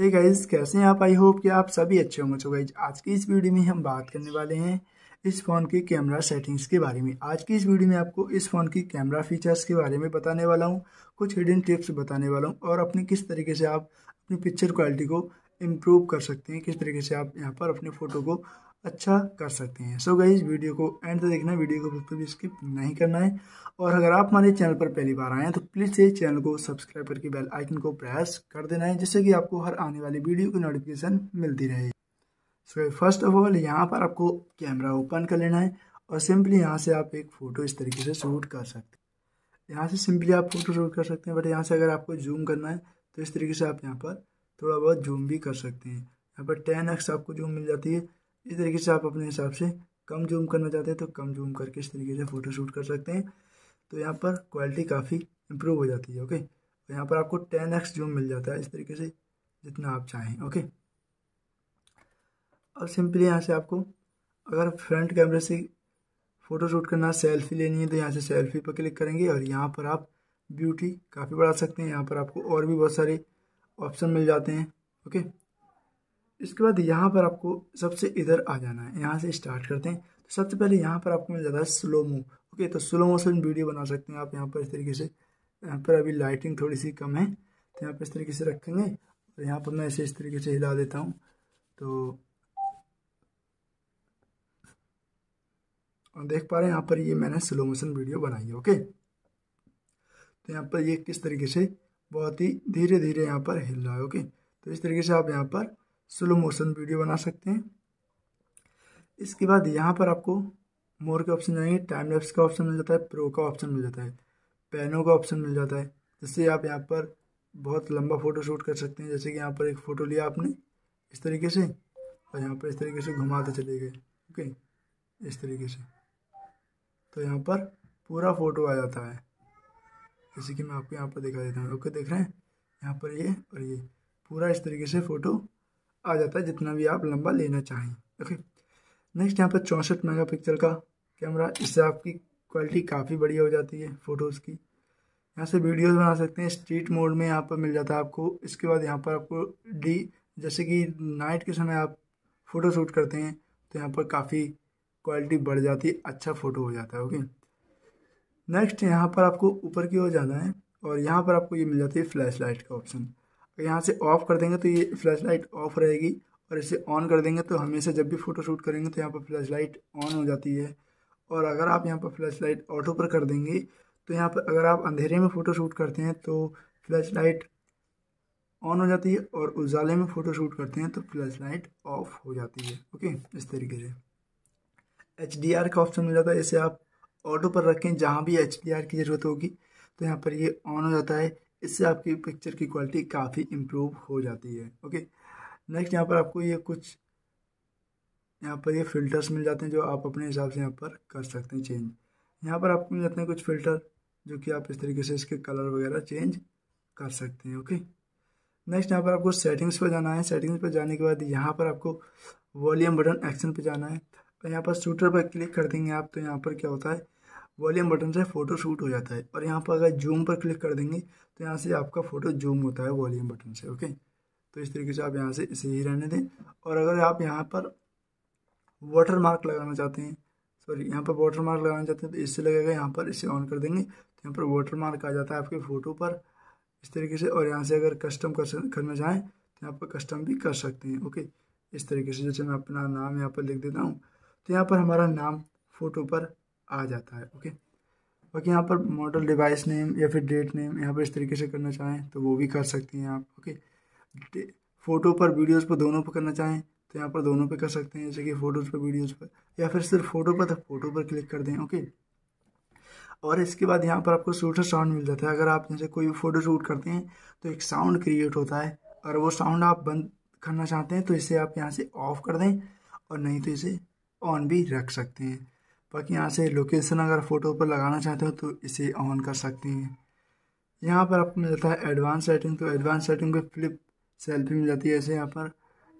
hey guys कैसे हैं आप आई होप कि आप सभी अच्छे होंगे तो गाइज आज की इस वीडियो में हम बात करने वाले हैं इस फ़ोन की कैमरा सेटिंग्स के बारे में आज की इस वीडियो में आपको इस फ़ोन की कैमरा फीचर्स के बारे में बताने वाला हूँ कुछ हिडन टिप्स बताने वाला हूँ और अपनी किस तरीके से आप अपनी पिक्चर क्वालिटी को इम्प्रूव कर सकते हैं किस तरीके से आप यहाँ पर अपने फ़ोटो को अच्छा कर सकते हैं सो गई वीडियो को एंड तक देखना वीडियो को बिल्कुल भी स्किप नहीं करना है और अगर आप हमारे चैनल पर पहली बार आए हैं तो प्लीज़ से चैनल को सब्सक्राइब करके बेल आइकन को प्रेस कर देना है जिससे कि आपको हर आने वाली वीडियो की नोटिफिकेशन मिलती रहे सो फर्स्ट ऑफ ऑल यहाँ पर आपको कैमरा ओपन कर लेना है और सिंपली यहाँ से आप एक फ़ोटो इस तरीके से शूट कर सकते हैं यहाँ से सिंपली आप फोटो शूट कर सकते हैं बट यहाँ से अगर आपको जूम करना है तो इस तरीके से आप यहाँ पर थोड़ा बहुत जूम भी कर सकते हैं यहाँ पर टेन एक्स आपको जूम मिल जाती है इस तरीके से आप अपने हिसाब से कम जूम करना चाहते हैं तो कम जूम करके इस तरीके से फ़ोटो शूट कर सकते हैं तो यहाँ पर क्वालिटी काफ़ी इम्प्रूव हो जाती है ओके तो यहाँ पर आपको टेन एक्स जूम मिल जाता है इस तरीके से जितना आप चाहें ओके अब सिंपली यहाँ से आपको अगर फ्रंट कैमरे से फ़ोटो शूट करना सेल्फी लेनी है तो यहाँ से सेल्फी पर क्लिक करेंगे और यहाँ पर आप ब्यूटी काफ़ी बढ़ा सकते हैं यहाँ पर आपको और भी बहुत सारे ऑप्शन मिल जाते हैं ओके इसके बाद यहाँ पर आपको सबसे इधर आ जाना है यहाँ से स्टार्ट करते हैं तो सबसे पहले यहाँ पर आपको मिल जाता है स्लोमो ओके तो स्लो मोशन वीडियो बना सकते हैं आप यहाँ पर इस तरीके से यहाँ पर अभी लाइटिंग थोड़ी सी कम है तो यहाँ पर इस तरीके से रखेंगे और यहाँ पर मैं इसे इस तरीके से हिला देता हूँ तो देख पा रहे हैं यहाँ पर ये मैंने स्लो मोशन वीडियो बनाई है ओके तो यहाँ पर ये किस तरीके से बहुत ही धीरे धीरे यहाँ पर हिल रहा है ओके तो इस तरीके से आप यहाँ पर स्लो मोशन वीडियो बना सकते हैं इसके बाद यहाँ पर आपको मोर के ऑप्शन जाएंगे टाइम लैप्स का ऑप्शन मिल जाता है प्रो का ऑप्शन मिल जाता है पैनों का ऑप्शन मिल जाता है जिससे आप यहाँ पर बहुत लंबा फ़ोटो शूट कर सकते हैं जैसे कि यहाँ पर एक फ़ोटो लिया आपने इस तरीके से और यहाँ पर इस तरीके से घुमाते चले गए ओके इस तरीके से तो यहाँ पर पूरा फ़ोटो आ जाता है जैसे कि मैं आपको यहाँ पर दिखा देता हूँ ओके देख रहे हैं यहाँ पर ये और ये पूरा इस तरीके से फ़ोटो आ जाता है जितना भी आप लंबा लेना चाहें ओके नेक्स्ट यहाँ पर चौंसठ मेगापिक्सल का कैमरा इससे आपकी क्वालिटी काफ़ी बढ़िया हो जाती है फ़ोटोज़ की यहाँ से वीडियोस बना सकते हैं स्ट्रीट मोड में यहाँ पर मिल जाता है आपको इसके बाद यहाँ पर आपको डी जैसे कि नाइट के समय आप फ़ोटो शूट करते हैं तो यहाँ पर काफ़ी क्वालिटी बढ़ जाती है अच्छा फ़ोटो हो जाता है ओके नेक्स्ट यहाँ पर आपको ऊपर की ओर जाना है और यहाँ पर आपको ये मिल जाती है फ्लैश लाइट का ऑप्शन तो यहाँ से ऑफ कर देंगे तो ये फ्लैश लाइट ऑफ रहेगी और इसे ऑन कर देंगे तो हमेशा जब भी फ़ोटो शूट करेंगे तो यहाँ पर फ्लैश लाइट ऑन हो जाती है और अगर आप यहाँ पर फ्लैश लाइट ऑटो पर कर देंगे तो यहाँ पर अगर आप अंधेरे में फ़ोटो शूट करते हैं तो फ्लैश लाइट ऑन हो जाती है और उजाले में फ़ोटो शूट करते हैं तो फ्लैश लाइट ऑफ हो जाती है ओके इस तरीके से एच का ऑप्शन मिल जाता है इसे आप ऑटो पर रखें जहाँ भी एच की ज़रूरत होगी तो यहाँ पर ये ऑन हो जाता है इससे आपकी पिक्चर की क्वालिटी काफ़ी इम्प्रूव हो जाती है ओके नेक्स्ट यहाँ पर आपको ये कुछ यहाँ पर ये फ़िल्टर्स मिल जाते हैं जो आप अपने हिसाब से यहाँ पर कर सकते हैं चेंज यहाँ पर आपको मिल जाते हैं कुछ फ़िल्टर जो कि आप इस तरीके से इसके कलर वगैरह चेंज कर सकते हैं ओके नेक्स्ट यहाँ पर आपको सेटिंग्स पर जाना है सेटिंग्स पर जाने के बाद यहाँ पर आपको वॉल्यूम बटन एक्शन पर जाना है यहाँ पर शूटर पर क्लिक कर देंगे आप तो यहाँ पर क्या होता है वॉल्यूम बटन से फ़ोटो शूट हो जाता है और यहाँ पर अगर जूम पर क्लिक कर देंगे तो यहाँ से आपका फ़ोटो जूम होता है वॉल्यूम बटन से ओके तो इस तरीके से आप यहाँ से इसे ही रहने दें और अगर आप यहाँ पर वाटर मार्क लगाना चाहते हैं सॉरी यहाँ पर वाटर मार्क लगाना चाहते हैं तो इससे लगेगा यहाँ पर इसे ऑन कर देंगे तो यहाँ पर वाटर मार्क आ जाता है आपके फ़ोटो पर इस तरीके से और यहाँ से अगर कस्टम कर करना चाहें तो यहाँ पर कस्टम भी कर सकते हैं ओके इस तरीके से जैसे मैं अपना नाम यहाँ पर लिख देता हूँ तो यहाँ पर हमारा नाम फ़ोटो पर आ जाता है ओके बाकी यहाँ पर मॉडल डिवाइस नेम या फिर डेट नेम यहाँ पर इस तरीके से करना चाहें तो वो भी कर सकते हैं आप ओके फ़ोटो पर वीडियोस पर दोनों पर करना चाहें तो यहाँ पर दोनों पर कर सकते हैं जैसे कि फ़ोटोज़ पर वीडियोज़ पर या फिर सिर्फ फ़ोटो पर तो फ़ोटो पर क्लिक कर दें ओके और इसके बाद यहाँ पर आपको सूटर साउंड मिल जाता है अगर आप जैसे कोई फ़ोटो शूट करते हैं तो एक साउंड क्रिएट होता है और वो साउंड आप बंद करना चाहते हैं तो इसे आप यहाँ से ऑफ़ कर दें और नहीं तो इसे ऑन भी रख सकते हैं बाकी यहाँ से लोकेशन अगर फ़ोटो पर लगाना चाहते हो तो इसे ऑन कर सकते हैं यहाँ पर आपको मिल जाता है एडवांस सेटिंग तो एडवांस सेटिंग पर फ्लिप सेल्फी मिल जाती है ऐसे यहाँ पर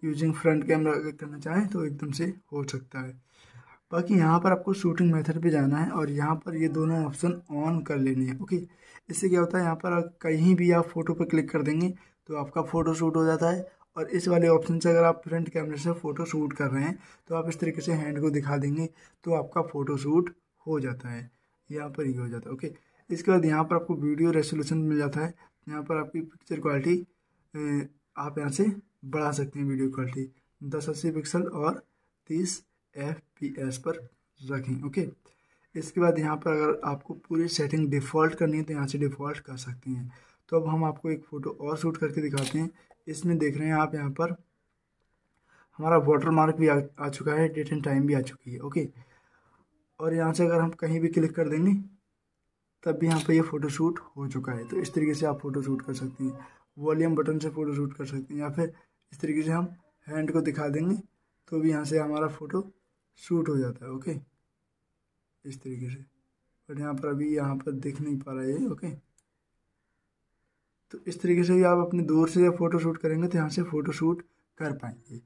यूजिंग फ्रंट कैमरा अगर करना चाहें तो एकदम से हो सकता है बाकी यहाँ पर आपको शूटिंग मेथड पे जाना है और यहाँ पर ये दोनों ऑप्शन ऑन कर लेने हैं ओके इससे क्या होता है यहाँ पर कहीं भी आप फ़ोटो पर क्लिक कर देंगे तो आपका फ़ोटो शूट हो जाता है और इस वाले ऑप्शन से अगर आप फ्रंट कैमरे से फ़ोटो शूट कर रहे हैं तो आप इस तरीके से हैंड को दिखा देंगे तो आपका फ़ोटो शूट हो जाता है यहाँ पर ये हो जाता है ओके इसके बाद यहाँ पर आपको वीडियो रेसोल्यूशन मिल जाता है यहाँ पर आपकी पिक्चर क्वालिटी आप यहाँ से बढ़ा सकते हैं वीडियो क्वालिटी दस अस्सी पिक्सल और तीस एफ पी एस पर रखें ओके इसके बाद यहाँ पर अगर आपको पूरी सेटिंग डिफ़ॉल्ट करनी है तो यहाँ से डिफ़ॉल्ट कर सकते हैं तो अब हम आपको एक फ़ोटो और शूट करके दिखाते हैं इसमें देख रहे हैं आप यहाँ पर हमारा वाटर मार्क भी आ, आ चुका है डेट एंड टाइम भी आ चुकी है ओके और यहाँ से अगर हम कहीं भी क्लिक कर देंगे तब भी यहाँ पर ये फ़ोटो शूट हो चुका है तो इस तरीके से आप फ़ोटो शूट कर सकते हैं वॉल्यूम बटन से फ़ोटो शूट कर सकते हैं या फिर इस तरीके से हम हैंड को दिखा देंगे तो भी यहाँ से हमारा फ़ोटो शूट हो जाता है ओके इस तरीके से बट यहाँ पर अभी यहाँ पर दिख नहीं पा रहा है ओके तो इस तरीके से भी आप अपने दूर से जब फ़ोटो शूट करेंगे तो यहाँ से फ़ोटो शूट कर पाएंगे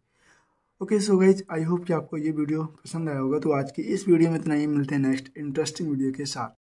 okay so guys I hope कि आपको ये वीडियो पसंद आया होगा तो आज की इस वीडियो में इतना ही मिलते हैं नेक्स्ट इंटरेस्टिंग वीडियो के साथ